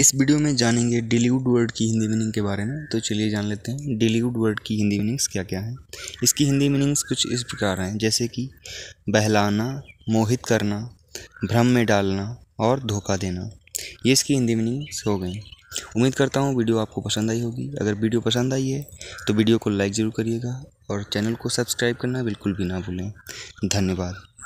इस वीडियो में जानेंगे डिलीवड वर्ड की हिंदी मीनिंग के बारे में तो चलिए जान लेते हैं डिलीवड वर्ड की हिंदी मीनिंग्स क्या क्या हैं इसकी हिंदी मीनिंग्स कुछ इस प्रकार हैं जैसे कि बहलाना मोहित करना भ्रम में डालना और धोखा देना ये इसकी हिंदी मीनिंग्स हो गई उम्मीद करता हूँ वीडियो आपको पसंद आई होगी अगर वीडियो पसंद आई है तो वीडियो को लाइक ज़रूर करिएगा और चैनल को सब्सक्राइब करना बिल्कुल भी ना भूलें धन्यवाद